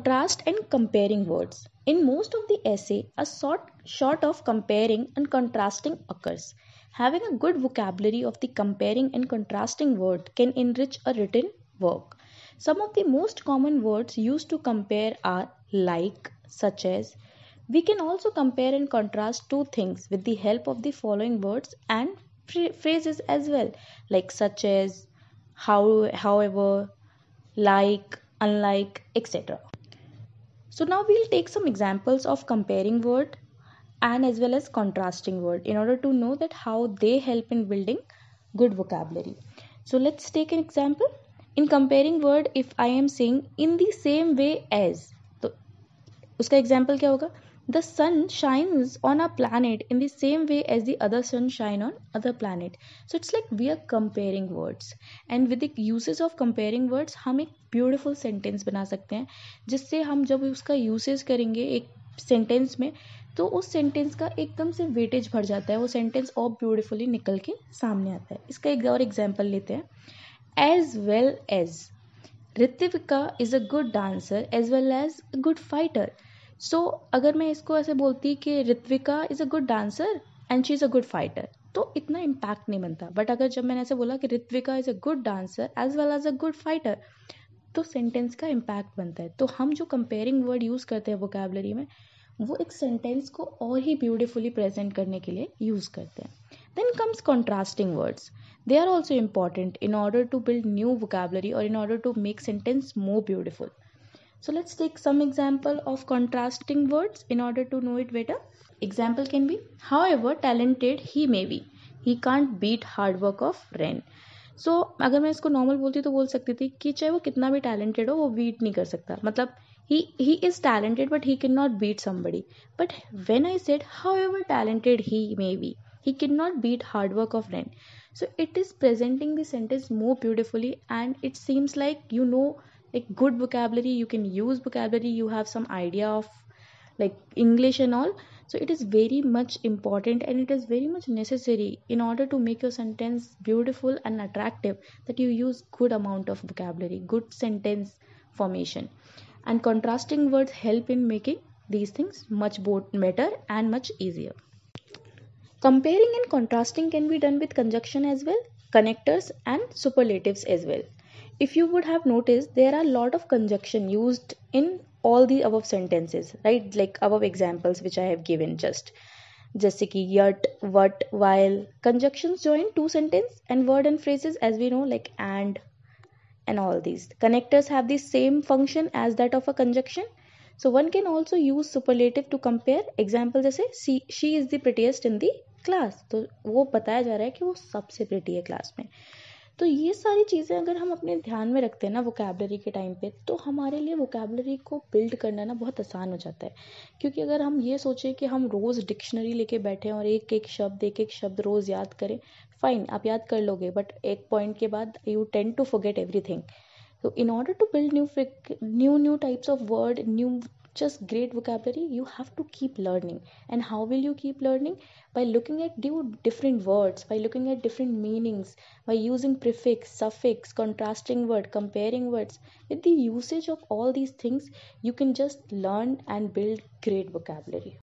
Contrast and comparing words. In most of the essay, a sort short of comparing and contrasting occurs. Having a good vocabulary of the comparing and contrasting word can enrich a written work. Some of the most common words used to compare are like, such as. We can also compare and contrast two things with the help of the following words and phrases as well, like such as, how, however, like, unlike, etc. So now we'll take some examples of comparing word and as well as contrasting word in order to know that how they help in building good vocabulary. So let's take an example. In comparing word if I am saying in the same way as तो उसका example क्या होगा the sun shines on our planet in the same way as the other sun shine on other planet so it's like we are comparing words and with the uses of comparing words हम एक beautiful sentence बना सकते हैं जिससे हम जब उसका uses करेंगे एक sentence में तो उस सेंटेंस का एकदम से वेटेज भर जाता है वो सेंटेंस और ब्यूटिफुली निकल के सामने आता है इसका एक और एग्जाम्पल लेते हैं as well as Ritvika is a good dancer as well as a good fighter so अगर मैं इसको ऐसे बोलती कि Ritvika is a good dancer and she is a good fighter तो इतना इम्पैक्ट नहीं बनता बट अगर जब मैंने ऐसे बोला कि Ritvika is a good dancer as well as a good fighter तो सेंटेंस का इम्पैक्ट बनता है तो हम जो कंपेयरिंग वर्ड यूज़ करते हैं वोकेबलरी में वो एक सेंटेंस को और ही ब्यूटिफुली प्रेजेंट करने के लिए यूज़ करते हैं then comes contrasting words they are also important in order to build new vocabulary और in order to make sentence more beautiful So let's take some example of contrasting words in order to know it better. Example can be, however talented he may be, he can't beat hard work of Ren. so, अगर मैं इसको normal बोलती तो बोल सकती थी कि चाहे वो कितना भी टैलेंटेड हो वो he नहीं कर सकता मतलब he he is talented but he can not beat somebody but when he cannot beat hard work of Ren. So it is presenting the sentence more beautifully and it seems like you know like good vocabulary you can use vocabulary you have some idea of like english and all so it is very much important and it is very much necessary in order to make your sentence beautiful and attractive that you use good amount of vocabulary good sentence formation and contrasting words help in making these things much better and much easier comparing and contrasting can be done with conjunction as well connectors and superlatives as well if you would have noticed there are a lot of conjunction used in all the above sentences right like above examples which i have given just जैसे कि yet, what, while. Conjunctions join two sentence and word and phrases as we know like and and all these connectors have the same function as that of a conjunction so one can also use superlative to compare example जैसे she, she is the prettiest in the class तो वो बताया जा रहा है कि वो सबसे pretty है class में तो ये सारी चीज़ें अगर हम अपने ध्यान में रखते हैं ना वोकेबलरी के टाइम पे तो हमारे लिए वोकेबलरी को बिल्ड करना ना बहुत आसान हो जाता है क्योंकि अगर हम ये सोचें कि हम रोज़ डिक्शनरी लेके बैठे और एक एक शब्द एक एक शब्द रोज़ याद करें फाइन आप याद कर लोगे बट एक पॉइंट के बाद you tend to forget everything तो in order to build new new new types of word new just great vocabulary you have to keep learning and how will you keep learning by looking at different words by looking at different meanings by using prefix suffix contrasting word comparing words with the usage of all these things you can just learn and build great vocabulary